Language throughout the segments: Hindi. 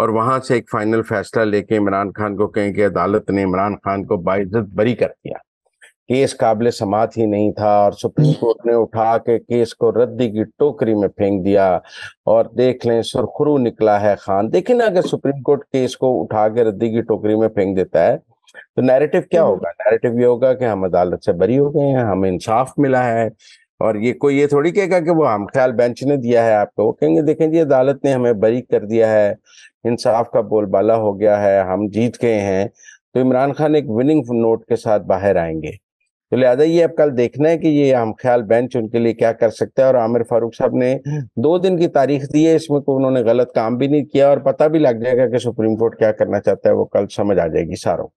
और वहां से एक फाइनल फैसला लेके इमरान खान को कहें कि अदालत ने इमरान खान को बाइज्जत बरी कर दिया केस काबिल समात ही नहीं था और सुप्रीम कोर्ट ने उठा के केस को रद्दी की टोकरी में फेंक दिया और देख लें सुरखरू निकला है खान देखिए ना अगर सुप्रीम कोर्ट केस को उठा के रद्दी की टोकरी में फेंक देता है तो नैरेटिव क्या होगा नैरेटिव ये होगा कि हम अदालत से बरी हो गए हैं हमें इंसाफ मिला है और ये कोई ये थोड़ी कहेगा कि वो हम ख्याल बेंच ने दिया है आपको वो कहेंगे देखें जी अदालत ने हमें बरी कर दिया है इंसाफ का बोलबाला हो गया है हम जीत गए हैं तो इमरान खान एक विनिंग नोट के साथ बाहर आएंगे तो लिहाजा ये अब कल देखना है कि ये हम ख्याल बेंच उनके लिए क्या कर सकता है और आमिर फारूक साहब ने दो दिन की तारीख दी है इसमें कोई तो उन्होंने गलत काम भी नहीं किया और पता भी लग जाएगा कि सुप्रीम कोर्ट क्या करना चाहता है वो कल समझ आ जाएगी सारों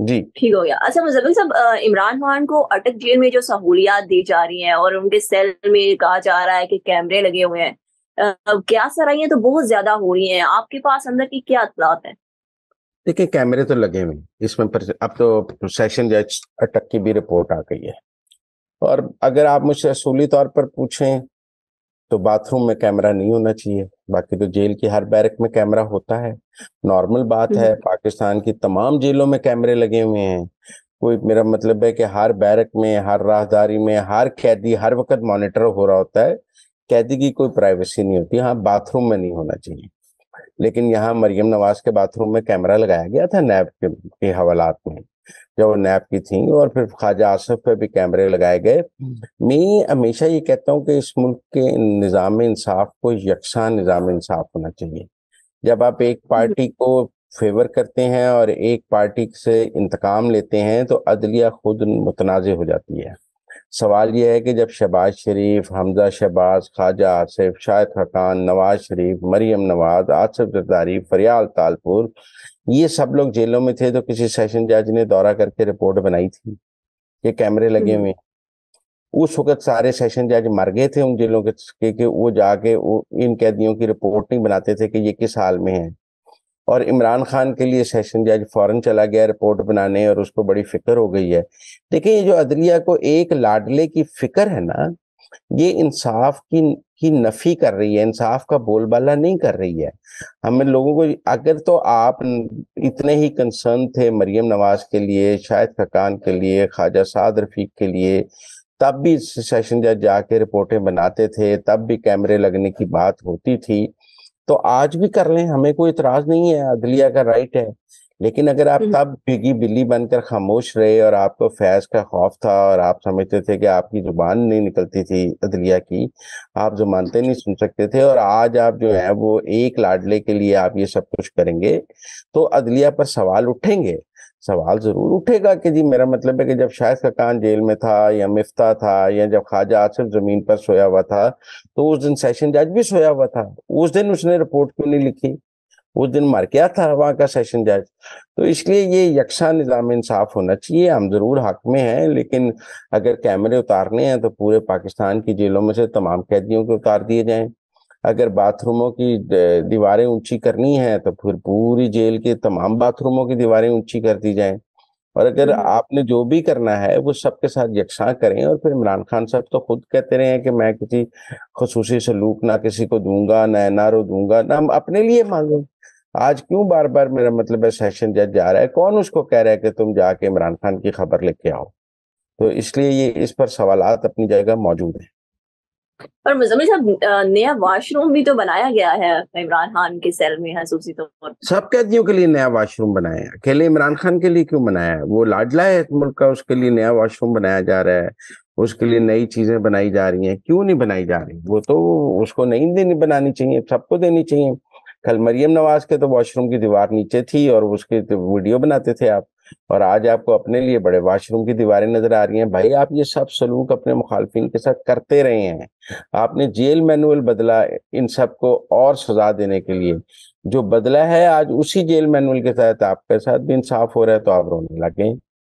जी ठीक हो गया अच्छा मुजफ्फर साहब इमरान खान को अटक जेल में जो सहूलियात दी जा रही हैं और उनके सेल में कहा जा रहा है कि कैमरे लगे हुए हैं अब क्या सराइयाँ तो बहुत ज्यादा हो रही हैं आपके पास अंदर की क्या अतलात है देखिए कैमरे तो लगे हुए इसमें पर, अब तो सेशन जज अटक की भी रिपोर्ट आ गई है और अगर आप मुझसे असूली तौर पर पूछें तो बाथरूम में कैमरा नहीं होना चाहिए बाकी तो जेल की हर बैरक में कैमरा होता है नॉर्मल बात है हम्म। पाकिस्तान की तमाम जेलों में कैमरे लगे हुए हैं कोई मेरा मतलब है कि हर बैरक में हर राहदारी में हर कैदी हर वक्त मॉनिटर हो रहा होता है कैदी की कोई प्राइवेसी नहीं होती हाँ बाथरूम में नहीं होना चाहिए लेकिन यहाँ मरियम नवाज के बाथरूम में कैमरा लगाया गया था नैब के, के हवालात में जब नैब की थी और फिर ख्वाजा आसफ पे भी कैमरे लगाए गए हम्म। मैं हमेशा ये कहता हूँ कि इस मुल्क के निज़ाम इंसाफ को यकसा निज़ाम इंसाफ होना चाहिए जब आप एक पार्टी को फेवर करते हैं और एक पार्टी से इंतकाम लेते हैं तो अदलिया खुद मुतनाज़ हो जाती है सवाल यह है कि जब शहबाज शरीफ हमजा शहबाज ख्वाजा आसिफ शाहिद खान नवाज शरीफ मरियम नवाज आसिफ जरदारी फरियाल तालपुर ये सब लोग जेलों में थे तो किसी सेशन जज ने दौरा करके रिपोर्ट बनाई थी कि कैमरे लगे हम्म। हुए उस वक्त सारे सेशन जज मर गए थे उन जेलों के के, के वो जाके वो इन कैदियों की रिपोर्ट नहीं बनाते थे कि ये किस हाल में है और इमरान खान के लिए सेशन जज फौरन चला गया रिपोर्ट बनाने और उसको बड़ी फिक्र हो गई है देखिए ये जो अदलिया को एक लाडले की फिक्र है ना ये इंसाफ की की नफी कर रही है इंसाफ का बोलबाला नहीं कर रही है हमें लोगों को अगर तो आप इतने ही कंसर्न थे मरियम नवाज के लिए शाहिद खकान के लिए ख्वाजा साद रफीक के लिए तब भी सेशन जज जाके रिपोर्टें बनाते थे तब भी कैमरे लगने की बात होती थी तो आज भी कर लें हमें कोई इतराज नहीं है अदलिया का राइट है लेकिन अगर आप हम्म। तब भिगी बिल्ली बनकर खामोश रहे और आपको फैज का खौफ था और आप समझते थे कि आपकी जुबान नहीं निकलती थी अदलिया की आप जुमानते नहीं सुन सकते थे और आज आप जो है वो एक लाडले के लिए आप ये सब कुछ करेंगे तो अदलिया पर सवाल उठेंगे सवाल जरूर उठेगा कि जी मेरा मतलब है कि जब शाह सकान जेल में था या मिफ्ता था या जब ख्वाजा आसिफ जमीन पर सोया हुआ था तो उस दिन सेशन जज भी सोया हुआ था उस दिन उसने रिपोर्ट क्यों नहीं लिखी उस दिन मर गया था वहां का सेशन जज तो इसलिए ये यकसा निज़ाम इंसाफ होना चाहिए हम ज़रूर हक में हैं लेकिन अगर कैमरे उतारने हैं तो पूरे पाकिस्तान की जेलों में से तमाम कैदियों के उतार दिए जाएं अगर बाथरूमों की दीवारें ऊंची करनी है तो फिर पूरी जेल के तमाम बाथरूमों की दीवारें ऊंची कर दी जाए और अगर हम्म। आपने जो भी करना है वो सबके साथ यकसा करें और फिर इमरान खान साहब तो खुद कहते रहे हैं कि मैं किसी खसूस सलूक ना किसी को दूंगा ना ओ दूंगा ना हम अपने लिए मांगें आज क्यों बार बार मेरा मतलब है सेशन जज जा रहा है कौन उसको कह रहा है कि तुम जाके इमरान खान की खबर लेके आओ तो इसलिए ये इस पर सवाल अपनी जगह मौजूद है और मुजम्मिल साहब नया वॉशरूम भी तो बनाया गया है इमरान खान के सेल में तौर तो सब कैदियों के लिए नया वॉशरूम बनाया है अकेले इमरान खान के लिए क्यों बनाया है वो लाडला है मुल्क का उसके लिए नया वॉशरूम बनाया जा रहा है उसके लिए नई चीजें बनाई जा रही हैं क्यों नहीं बनाई जा रही वो तो उसको नहीं देनी बनानी चाहिए सबको देनी चाहिए कल मरियम नवाज के तो वॉशरूम की दीवार नीचे थी और उसके तो वीडियो बनाते थे आप और आज आपको अपने लिए बड़े वाशरूम की दीवारें नजर आ रही हैं भाई आप ये सब सलूक अपने मुखालफिन के साथ करते रहे हैं आपने जेल मैनुअल बदला इन सब को और सजा देने के लिए जो बदला है आज उसी जेल मैनुअल के तहत आपके साथ भी इंसाफ हो रहा है तो आप रोने लगे